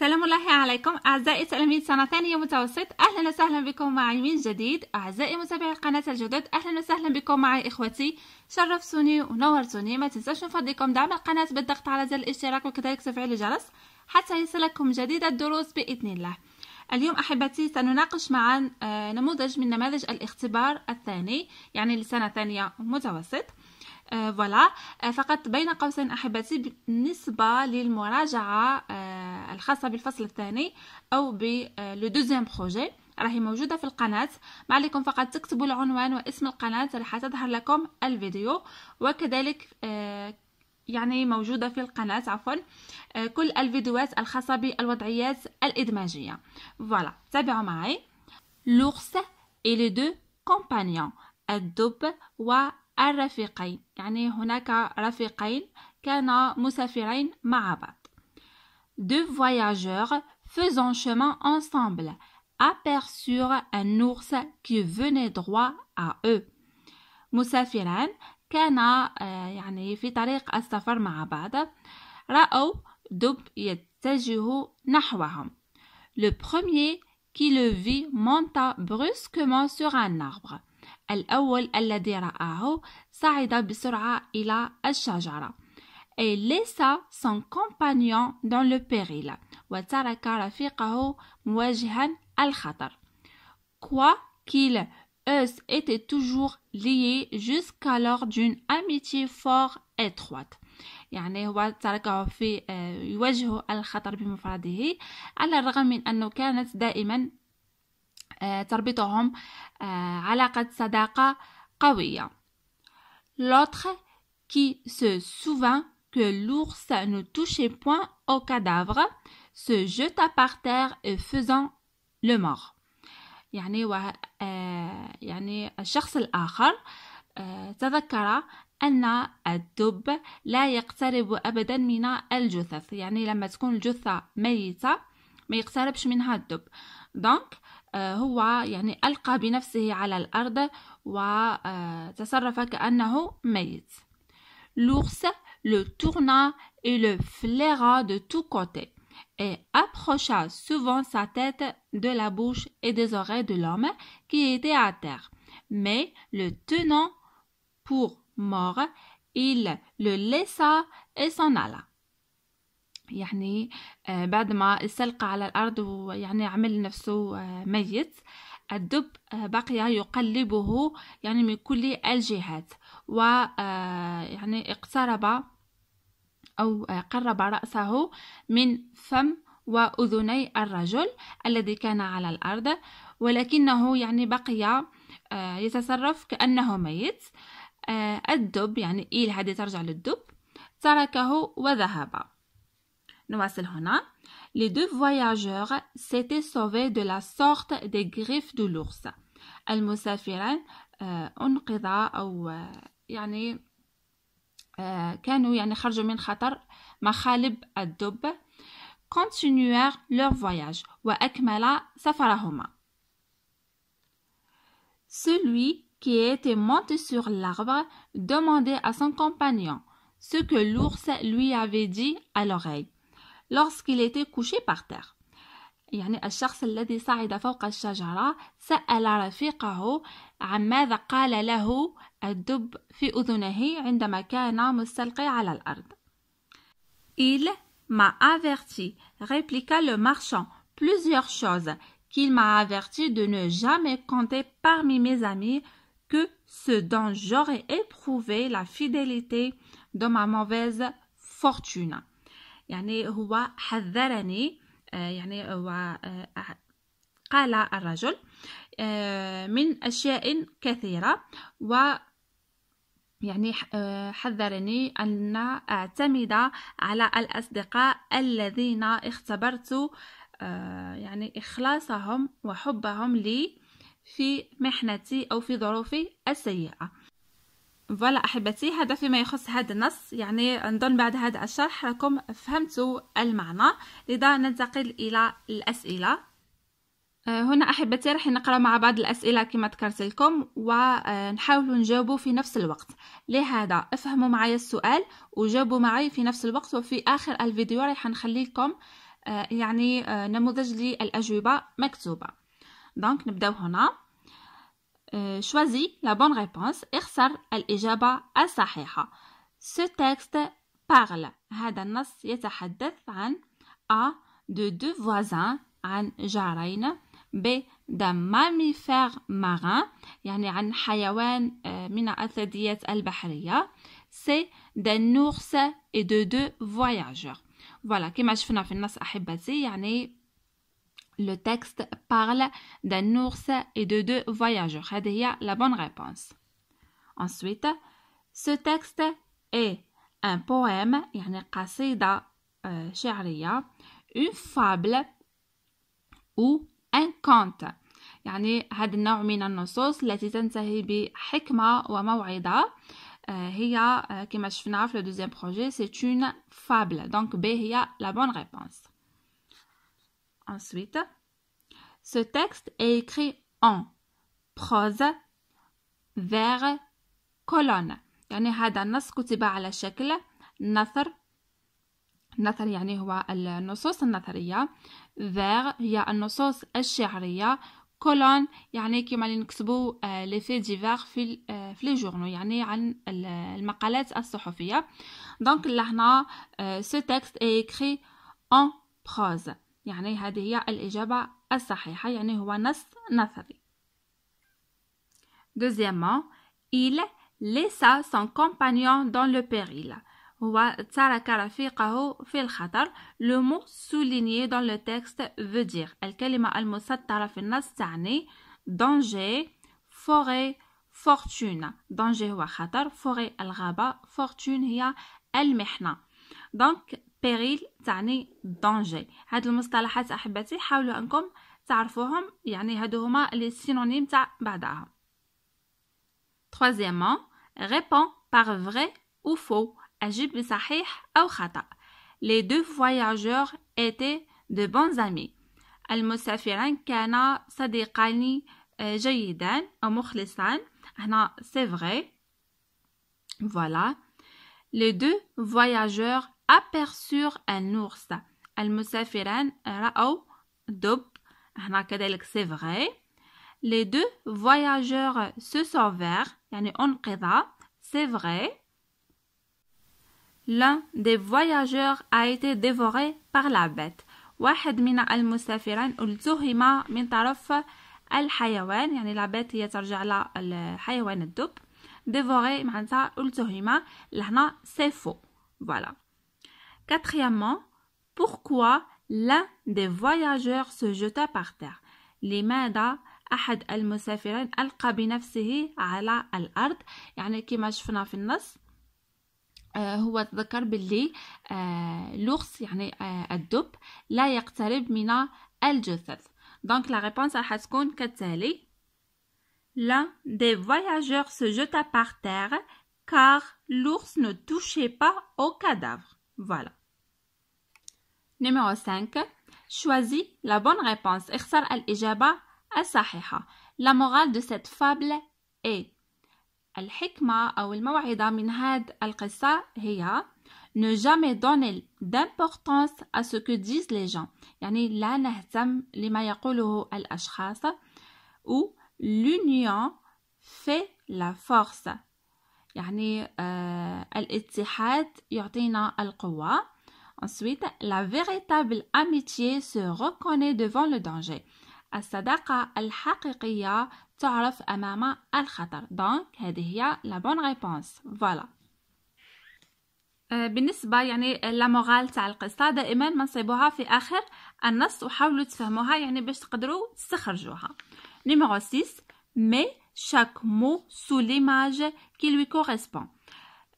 سلام الله عليكم أعزائي تلاميذ سنة ثانية متوسط أهلا وسهلا بكم معي من جديد أعزائي متابعي قناة الجدد أهلا وسهلا بكم معي إخوتي شرفتوني ونورتوني ما تنسوش من فضلكم دعم القناة بالضغط على زر الاشتراك وكذلك تفعيل الجرس حتى يصلكم جديد الدروس بإذن الله اليوم أحبتي سنناقش معا آه، نموذج من نماذج الاختبار الثاني يعني لسنة ثانية متوسط فوالا euh, euh, فقط بين قوسين احبتي بالنسبه للمراجعه آه، الخاصه بالفصل الثاني او بلو دوزيام بروجي راهي موجوده في القناه ما عليكم فقط تكتبوا العنوان واسم القناه راح تظهر لكم الفيديو وكذلك آه، يعني موجودة في القناة عفوا آه، كل الفيديوهات الخاصة بالوضعيات الإدماجية فوالا تابعوا معي لورس et les deux compagnons الدب و الرفيقين يعني هناك رفيقين كانا مسافرين deux voyageurs faisant chemin ensemble aperçurent un ours qui venait droit à eux مسافران كان يعني في طريق السفر مع بعض رأوا دب يتجه نحوهم le premier qui le vit monta brusquement sur un arbre الأول الذي رآه صعد بسرعة إلى الشجرة et laissa son compagnon dans le péril وترك رفيقه مواجها الخطر quoiqu'ils eux étaient toujours liés jusqu'alors d'une amitié fort étroite يعني هو تركه في آه، يواجه الخطر بمفرده على الرغم من أنه كانت دائما آه، تربطهم آه، علاقة صداقة قوية l'autre qui se souvint que l'ours ne touchait point au cadavre se jeta par terre et faisant le mort يعني و... آه، يعني الشخص الآخر تذكر أن الدب لا يقترب أبدا من الجثث يعني لما تكون الجثة ميتة ما يقتربش منها الدب دونك هو l'ours le tourna et le flaira de tous côtés et approcha souvent sa tête de la bouche et des oreilles de l'homme qui était à terre. Mais le tenant pour mort, il le laissa et s'en alla. يعني آه، بعد ما سلق على الأرض ويعني عمل نفسه آه، ميت الدب آه، بقي يقلبه يعني من كل الجهات و يعني اقترب أو قرب رأسه من فم وأذني الرجل الذي كان على الأرض ولكنه يعني بقي يتصرف كأنه ميت الدب يعني إيل هذه ترجع للدب تركه وذهب Les deux voyageurs s'étaient sauvés de la sorte des griffes de l'ours. al أنقذا يعني كانوا يعني خرجوا من خطر الدب continuèrent leur voyage Celui qui était monté sur l'arbre demandait à son compagnon ce que l'ours lui avait dit à l'oreille lorsqu'il était couché par terre. Il m'a averti, répliqua le marchand, plusieurs choses qu'il m'a averti de ne jamais compter parmi mes amis que ce dont j'aurais éprouvé la fidélité de ma mauvaise fortune. يعني هو حذرني آه، يعني هو آه، قال الرجل آه، من أشياء كثيرة و يعني حذرني أن أعتمد على الأصدقاء الذين اختبرت يعني إخلاصهم وحبهم لي في محنتي أو في ظروفي السيئة فوالا احبتي هذا فيما يخص هذا النص يعني نظن بعد هذا الشرح راكم فهمتوا المعنى لذا ننتقل الى الاسئله آه، هنا احبتي راح نقرا مع بعض الاسئله كما ذكرت لكم ونحاولوا آه، نجاوبوا في نفس الوقت لهذا افهموا معي السؤال وجاوبوا معي في نفس الوقت وفي اخر الفيديو راح نخلي لكم آه، يعني نموذج للاجوبه مكتوبه دونك نبداو هنا choisi la bonne réponse اختر الإجابة الصحيحة ce texte parle هذا النص يتحدث عن A de deux voisins عن جارين B d'un mammifère marin يعني عن حيوان من الثدييات البحرية C d'un ours et de deux voyageurs voilà كما شفنا في النص أحبتي يعني Le texte parle d'un ours et de deux voyageurs. C'est la bonne réponse. Ensuite, ce texte est un poème, euh, une fable ou un conte. يعني هذا النوع من النصوص التي تنتهي بحكمة وموعظة هي كما في le deuxième projet c'est une fable donc B هي la bonne réponse Ensuite, ce texte est écrit en prose vers colonne يعني هذا النص كتب على شكل نثر نثر يعني هو النصوص النثرية فيغ هي النصوص الشعرية كولون يعني كما اللي نكتبو لي في دي آه، في في لي جورنو يعني عن المقالات الصحفيه دونك لهنا سو تكست اي اكري ان بروز يعني هذه هي الإجابة الصحيحة يعني هو نص نثري Deuxièmement, il laissa son compagnon dans le péril. هو ترك رفيقه في الخطر le mot souligné dans le texte veut dire الكلمة المسطرة في النص تعني danger, forêt, fortune danger هو خطر forêt الغابة fortune هي المحنة donc بيريل تعني دونجي هاد المصطلحات احبتي حاولوا انكم تعرفوهم يعني هادو هما لي سينونيم تاع بعضها troisièmement réponds par vrai ou faux اجب بصحيح او خطا les deux voyageurs étaient de bons amis المسافران كانا صديقان آه، جيدان او مخلصان هنا سي فري فوالا les deux voyageurs aperçurent un ours. Al-Musafiran Hna dub. c'est vrai. Les deux voyageurs se sauvèrent. Yani onqida, c'est vrai. L'un des voyageurs a été dévoré par la bête. واحد من المسافرين التهم من طرف الحيوان يعني لا بيت هي ترجع للحيوان الدب ديفوري معناتها التهم Hna c'est faux. voilà. Quatrièmement, pourquoi l'un des voyageurs se jeta par terre لماذا أحد المسافرين ألقى بنفسه على الأرض يعني كما شفنا في النص هو تذكر باللي لغس يعني الدب لا يقترب من الجثث دونك لا ريبونس راح تكون كالتالي L'un des voyageurs se jeta par terre car l'ours ne touchait pas au cadavre. Voilà. Numéro 5. Choisis la bonne réponse. اختر al الصحيحة. La morale de cette fable est al-hikma الحكمة أو الموعظة من al القصة هي ne jamais donner d'importance à ce que disent les gens Yani يعني لا نهتم لما يقوله الأشخاص ou l'union fait la force Yani يعني آه الاتحاد يعطينا القوة Ensuite, la véritable amitié se reconnaît devant le danger. الصداقة الحقيقية تعرف أمام الخطر دونك هذه هي لا بون ريبونس فوالا بالنسبة يعني لا مورال تاع القصة دائما ما نصيبوها في آخر النص وحاولوا تفهموها يعني باش تقدروا تستخرجوها نيميرو 6 مي chaque mot sous l'image qui lui correspond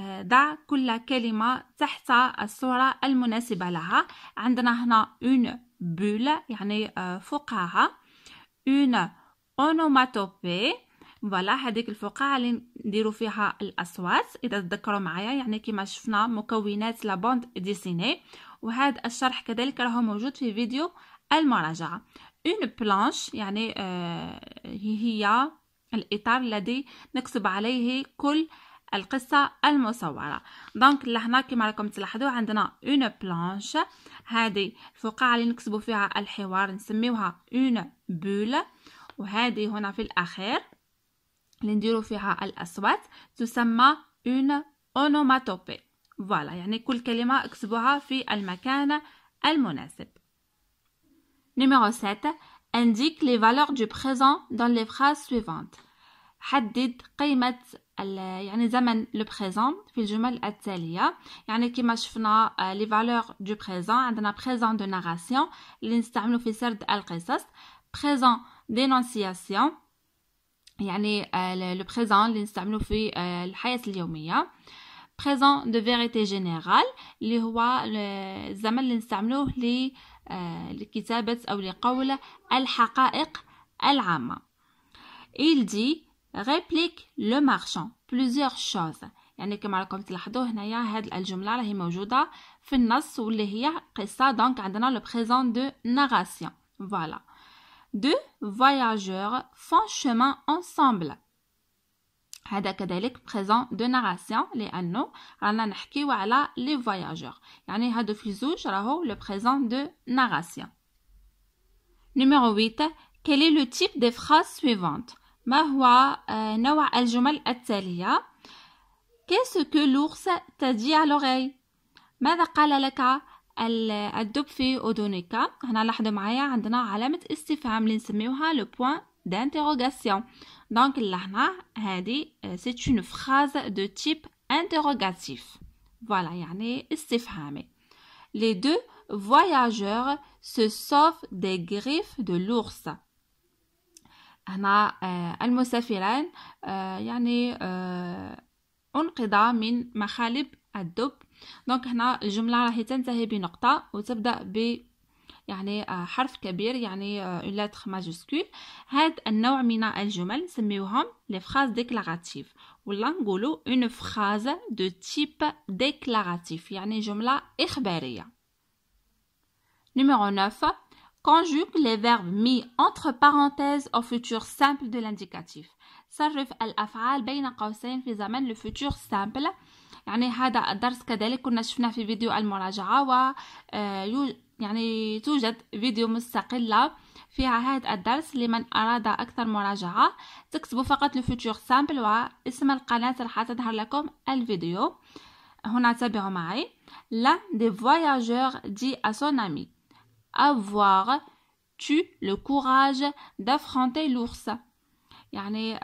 ضع كل كلمة تحت الصورة المناسبة لها عندنا هنا une bulle يعني آه، فقاعة une onomatopée فوالا هذيك الفقاعة اللي نديرو فيها الأصوات إذا تذكروا معايا يعني كما شفنا مكونات لابوند ديسيني وهذا الشرح كذلك راهو موجود في فيديو المراجعة اون بلانش يعني آه هي الإطار الذي نكتب عليه كل القصة المصورة دونك لهنا كما راكم تلاحظوا عندنا اون بلانش هذه الفقاعة اللي نكتبوا فيها الحوار نسميوها اون بول وهذه هنا في الأخير اللي نديروا فيها الأصوات تسمى اون اونوماتوبي فوالا يعني كل كلمة اكتبوها في المكان المناسب نيميرو 7 انديك لي فالور دو بريزون دون لي فراز suivantes حدد قيمة يعني زمن لو بريزون في الجمل التالية يعني كما شفنا لي فالور دو بريزون عندنا بريزون دو ناراسيون اللي نستعملو في سرد القصص بريزون دينونسياسيون يعني لو آه، بريزون اللي نستعملو في آه، الحياة اليومية بريزون دو فيريتي جينيرال اللي هو الزمن اللي نستعملوه آه، لكتابة أو لقول الحقائق العامة Il dit réplique le marchand plusieurs choses يعني كما راكم تلاحظوا هنايا هاد الجمله راهي موجوده في النص واللي هي قصه دونك عندنا لو بريزون دو ناراسيون فوالا voyageurs font chemin ensemble هذا كذلك بريزون دو ناراسيون لانه رانا نحكيو على لي voyageurs يعني هادو في زوج راهو لو بريزون numéro 8 quel est le type des phrases suivantes ما هو نوع الجمل التالية Qu'est-ce que l'ours t'a dit à l'oreille ماذا قال لك الدب في أذنك هنا لاحظوا معايا عندنا علامة استفهام نسميوها le point d'interrogation Donc, a هذه c'est une phrase de type interrogatif voilà يعني استفهامي les deux voyageurs se sauvent des griffes de l'ours هنا آه، المسافران آه، يعني آه، انقذا من مخالب الدب دونك هنا الجمله راهي تنتهي بنقطه وتبدا ب يعني حرف كبير يعني اون لاتر ماجوسكول هاد النوع من الجمل نسميوهم لي فراز ديكلاراتيف ولا نقولوا اون فراز دو تيب ديكلاراتيف يعني جمله اخباريه نيميرو 9 conjugue les verbes mis entre parenthèses au futur simple de l'indicatif صرف الأفعال بين قوسين في زمن le سامبل يعني هذا الدرس كذلك كنا شفناه في فيديو المراجعة و آه، يعني توجد فيديو مستقلة فيها هذا الدرس لمن أراد أكثر مراجعة تكتبوا فقط الفوتور سامبل واسم القناة راح تظهر لكم الفيديو هنا تابعوا معي لا دي voyageurs دي أسونامي avoir tu le courage d'affronter l'ours يعني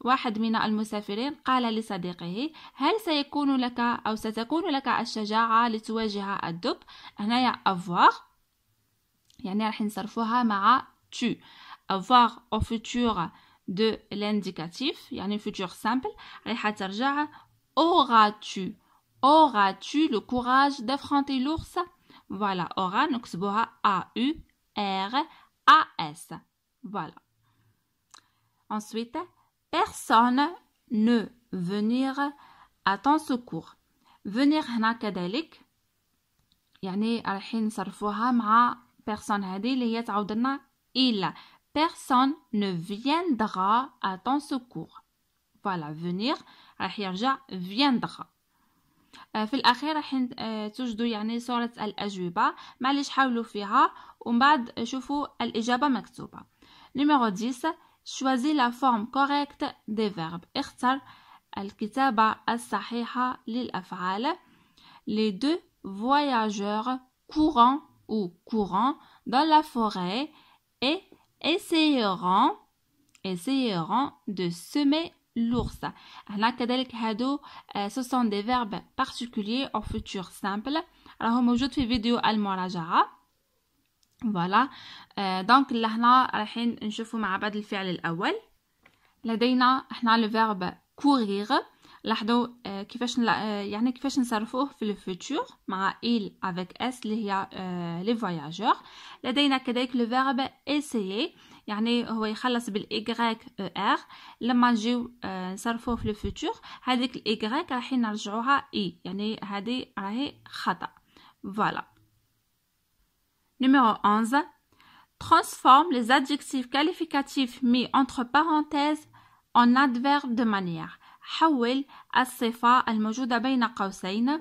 واحد من المسافرين قال لصديقه هل سيكون لك أو ستكون لك الشجاعة لتواجه الدب هنايا avoir يعني راح نصرفوها مع tu avoir au futur de l'indicatif يعني futur simple راح ترجع auras-tu aura tu le courage d'affronter l'ours voilà, aura, boha A-U, R, A-S. Voilà. Ensuite, personne ne venir à ton secours. Venir هنا كذلك يعني رايحين نصرفوها مع personne هذه اللي personne ne viendra à ton secours. Voilà, venir راح viendra. آه، في الاخير راح آه، توجدوا يعني صورة الاجوبة معليش حاولوا فيها ومن بعد شوفوا الاجابة مكتوبة نمرو 10 شوازي لا فورم كوريكت دي فيرب اختر الكتابة الصحيحة للأفعال les deux voyageurs courant ou courant dans la forêt et essayeront, essayeront de semer l'ours. هنا كذلك هادو ce sont دي verbes particuliers او فوتور simple راهو موجود في فيديو المراجعة فوالا دونك لهنا رايحين نشوفوا مع بعض الفعل الأول لدينا هنا لو فيرب كوريغ لاحظوا كيفاش يعني كيفاش نصرفوه في الفوتور مع ايل افيك اس اللي هي لي فواياجور لدينا كذلك لو فيرب اسيي يعني هو يخلص بالايغريك ار آه، لما نجيو آه، نصرفوه في الفوتور هذيك الايغريك راح نرجعوها اي يعني هذه راهي خطا فوالا نميرو 11 transforme les adjectifs qualificatifs mis entre parenthèses en adverbes de manière حول الصفة الموجودة بين قوسين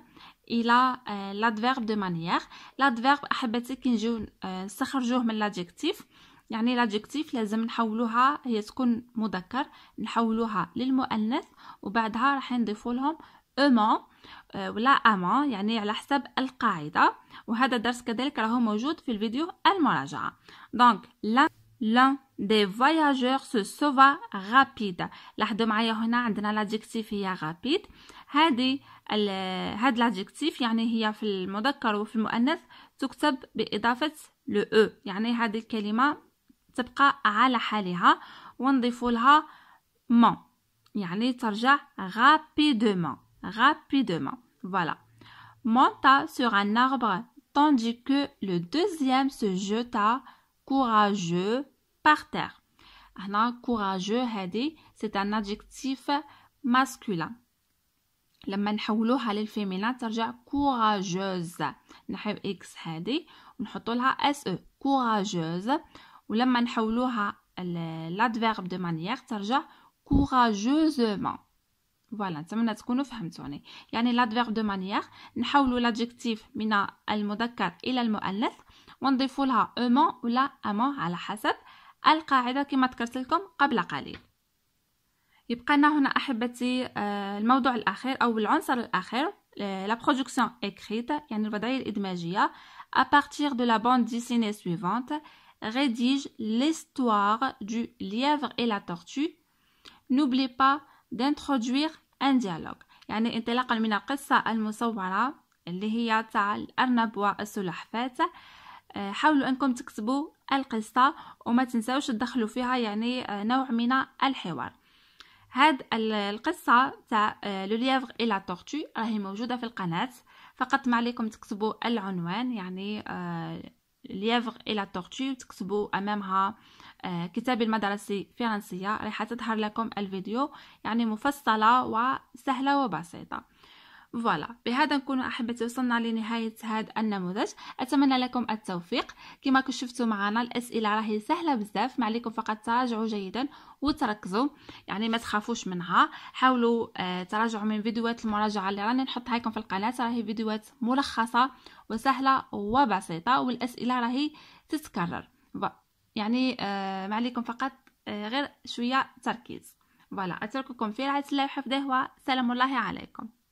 الى l'adverbe دو مانيير l'adverbe احبتي كي نجيو آه، نستخرجوه من l'adjectif يعني لادجيكتيف لازم نحولوها هي تكون مذكر نحولوها للمؤنث وبعدها راح نضيفوا لهم اما آه، ولا اما يعني على حسب القاعده وهذا الدرس كذلك راهو موجود في الفيديو المراجعه دونك لا l'un des voyageurs se sauva rapide لاحظوا معايا هنا عندنا لادجيكتيف هي rapide هذه هاد لادجيكتيف يعني هي في المذكر وفي المؤنث تكتب باضافه لو او e. يعني هذه الكلمه تبقى على حالها ونضيف لها ما يعني ترجع rapidement rapidement voilà monta sur un arbre tandis que le deuxième se jeta courageux par terre هنا courageux هذه c'est un adjectif masculin لما نحولوها للفيمينات ترجع courageuse نحيو اكس هذه ونحطوا لها اس او courageuse ولما نحولوها لادفيرب دو مانيير ترجع كوراجوزمون فوالا نتمنى تكونوا فهمتوني يعني لادفيرب دو مانيير نحولوا لادجكتيف من المذكر الى المؤنث ونضيفوا لها اومون ولا امون على حسب القاعده كما ذكرت لكم قبل قليل يبقى لنا هنا احبتي آه، الموضوع الاخير او العنصر الاخير لا برودكسيون اكريت يعني الوضعيه الادماجيه ا بارتير دو لا بون ديسيني suivante rédige l'histoire du lièvre et la tortue n'oublie pas d'introduire un dialogue يعني انطلاقا من القصة المصورة اللي هي تاع الأرنب والسلحفاة آه، حاولوا أنكم تكتبوا القصة وما تنساوش تدخلوا فيها يعني آه، نوع من الحوار هاد القصة تاع لو ليفغ اي تورتو راهي موجودة في القناة فقط ما عليكم تكتبوا العنوان يعني آه، ليفغ إلى التورتي تكتبوا أمامها آه، كتاب المدرسة فرنسية راح تظهر لكم الفيديو يعني مفصلة وسهلة وبسيطة فوالا بهذا نكون احبتي وصلنا لنهايه هذا النموذج اتمنى لكم التوفيق كما شفتوا معنا الاسئله راهي سهله بزاف ما عليكم فقط تراجعوا جيدا وتركزوا يعني ما تخافوش منها حاولوا آه، تراجعوا من فيديوهات المراجعه اللي راني نحطها لكم في القناه راهي فيديوهات ملخصه وسهلة وبسيطة والأسئلة راهي تتكرر يعني آه، ما عليكم فقط آه، غير شوية تركيز فوالا أترككم في رعاية الله وحفظه وسلام الله عليكم